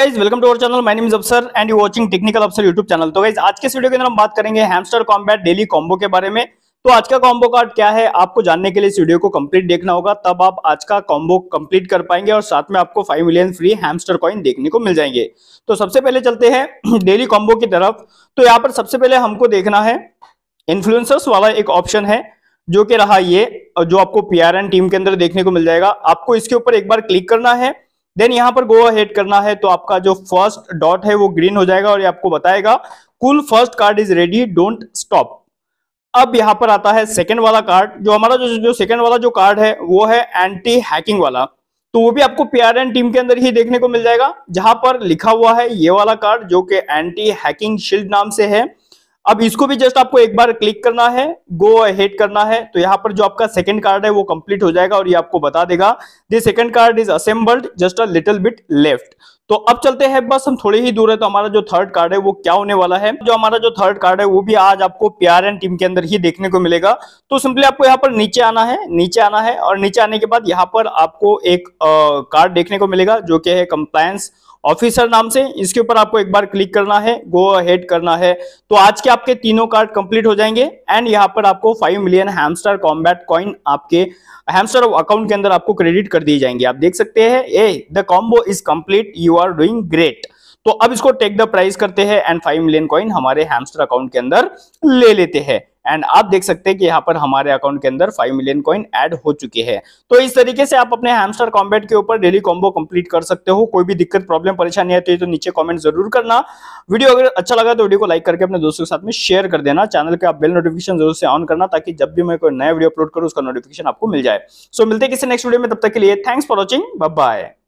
guys welcome to our channel my name is Afsar and you watching Technical Afsar YouTube channel तो guys आज के video के अंदर हम बात करेंगे हैमस्टर कॉम्बैट डेली कॉम्बो के बारे में तो आज का कॉम्बो कार्ड क्या है आपको जानने के लिए इस वीडियो को कंप्लीट देखना होगा तब आप आज का कॉम्बो कंप्लीट कर पाएंगे और साथ में आपको 5 मिलियन फ्री हैमस्टर कॉइन देखने को मिल जाएंगे तो सबसे पहले चलते हैं डेली कॉम्बो की तरफ तो यहाँ पर सबसे पहले हमको देखना है इन्फ्लुएंसर्स वाला एक ऑप्शन है जो कि रहा ये जो आपको पी टीम के अंदर देखने को मिल जाएगा आपको इसके ऊपर एक बार क्लिक करना है देन यहां पर गो अहेड करना है तो आपका जो फर्स्ट डॉट है वो ग्रीन हो जाएगा और ये आपको बताएगा cool first card is ready don't stop अब यहां पर आता है सेकंड वाला कार्ड जो हमारा जो जो सेकंड वाला जो कार्ड है वो है एंटी हैकिंग वाला तो वो भी आपको पीआरएन टीम के अंदर ही देखने को मिल जाएगा जहां पर लिखा हुआ है ये वाला कार्ड जो कि एंटी हैकिंग शील्ड नाम से है अब इसको भी जस्ट आपको एक बार क्लिक करना है गो हेड करना है तो यहाँ पर जो आपका सेकंड कार्ड है वो कंप्लीट हो जाएगा और ये आपको बता देगा the second card is assembled just a little bit left तो अब चलते हैं बस हम थोड़े ही दूर है तो हमारा जो थर्ड कार्ड है वो क्या होने वाला है जो हमारा जो थर्ड कार्ड है वो भी आज आपको प्यार एंड टीम के अंदर ही देखने को मिलेगा तो सिंपली आपको यहाँ पर नीचे आना है नीचे आना है और नीचे आने के बाद यहाँ पर आपको एक कार्ड देखने को मिलेगा जो कि है कंप्लायंस ऑफिसर नाम से इसके ऊपर आपको एक बार क्लिक करना है गो हेड करना है तो आज के आपके तीनों कार्ड कंप्लीट हो जाएंगे एंड यहाँ पर आपको five million Hamster Kombat coin आपके हैमस्टर अकाउंट के अंदर आपको क्रेडिट कर दिए जाएंगे आप देख सकते हैं a the combo is complete you are doing great तो अब इसको टेक द प्राइस करते हैं एंड फाइव मिलियन कॉइन हमारे हैमस्टर अकाउंट के अंदर ले लेते हैं एंड आप देख सकते हैं कि यहाँ पर हमारे अकाउंट के अंदर फाइव मिलियन कॉइन एड हो चुके हैं तो इस तरीके से आप अपने हैमस्टर कॉम्बेट के ऊपर डेली कॉम्बो कंप्लीट कर सकते हो कोई भी दिक्कत प्रॉब्लम परेशानी आती है तो, नीचे कॉमेंट जरूर करना वीडियो अगर अच्छा लगा तो वीडियो को लाइक करके अपने दोस्तों के साथ में शेयर कर देना चैनल का आप बेल नोटिफिकेशन जरूर से ऑन करना ताकि जब भी मैं कोई नया वीडियो अपलोड करूँ उसका नोटिफिकेशन आपको मिल जाए सो मिलते किसी नेक्स्ट वीडियो में तब तक के लिए थैंक्स फॉर वॉचिंग बाय